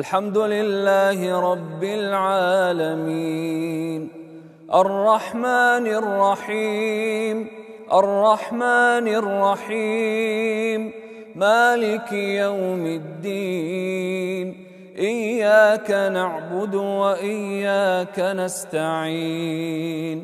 الحمد لله رب العالمين الرحمن الرحيم الرحمن الرحيم مالك يوم الدين إياك نعبد وإياك نستعين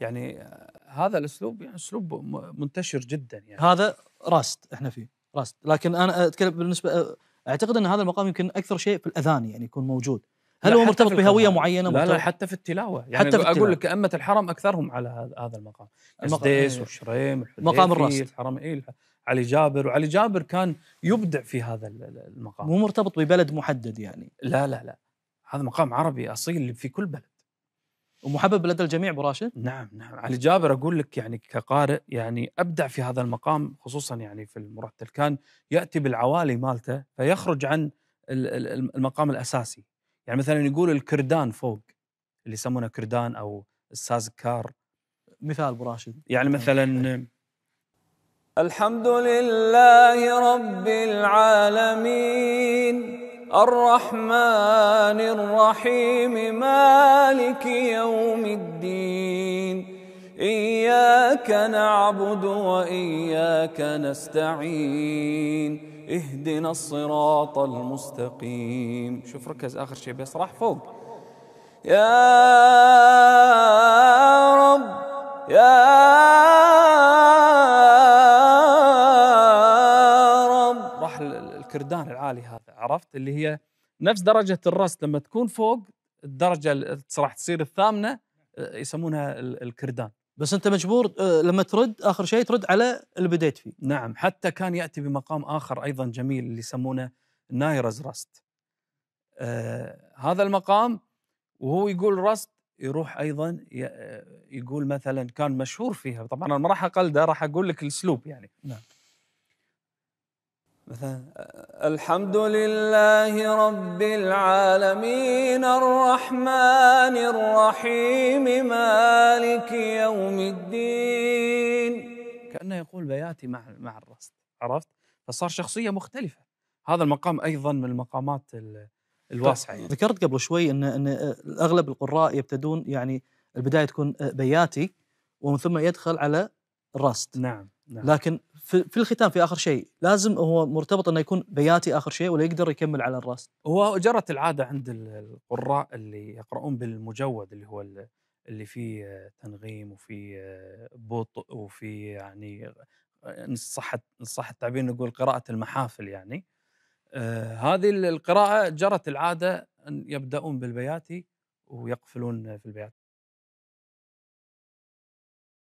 يعني هذا الأسلوب يعني أسلوب منتشر جدا يعني هذا راست احنا فيه راست لكن أنا أتكلم بالنسبة اعتقد ان هذا المقام يمكن اكثر شيء في الاذان يعني يكون موجود هل هو مرتبط بهويه معينه لا لا حتى في التلاوه يعني حتى في التلاوة. اقول لك ائمه الحرم اكثرهم على هذا المقام السديس إيه. والشريم مقام الرصد إيه، الحرم إيه علي جابر وعلي جابر كان يبدع في هذا المقام مو مرتبط ببلد محدد يعني لا لا لا هذا مقام عربي اصيل في كل بلد ومحبب لدى الجميع ابو راشد نعم نعم علي جابر اقول لك يعني كقارئ يعني ابدع في هذا المقام خصوصا يعني في المرتل كان ياتي بالعوالي مالته فيخرج عن المقام الاساسي يعني مثلا يقول الكردان فوق اللي يسمونه كردان او السازكار مثال ابو راشد يعني نعم. مثلا الحمد لله رب العالمين الرحمن الرحيم مالك يوم الدين إياك نعبد وإياك نستعين اهدنا الصراط المستقيم شوف ركز آخر شيء بس راح فوق يا الكردان العالي هذا عرفت اللي هي نفس درجه الرست لما تكون فوق الدرجه راح تصير الثامنه آه، يسمونها الكردان بس انت مجبور آه، لما ترد اخر شيء ترد على اللي بديت فيه نعم حتى كان ياتي بمقام اخر ايضا جميل اللي يسمونه نايرز راست آه هذا المقام وهو يقول راست يروح ايضا آه، يقول مثلا كان مشهور فيها طبعا انا ما راح اقلده راح اقول لك الاسلوب يعني نعم مثلا الحمد لله رب العالمين الرحمن الرحيم مالك يوم الدين كأنه يقول بياتي مع مع الرصد عرفت فصار شخصية مختلفة هذا المقام أيضا من المقامات الواسعة يعني. ذكرت قبل شوي أن أن أغلب القراء يبتدون يعني البداية تكون بياتي ومن ثم يدخل على الرصد نعم نعم. لكن في, في الختام في اخر شيء لازم هو مرتبط انه يكون بياتي اخر شيء ولا يقدر يكمل على الراس هو جرت العاده عند القراء اللي يقرؤون بالمجود اللي هو اللي فيه تنغيم وفي بطء وفي يعني صحة صح التعبير نقول قراءة المحافل يعني آه هذه القراءة جرت العادة أن يبدأون بالبياتي ويقفلون في البيات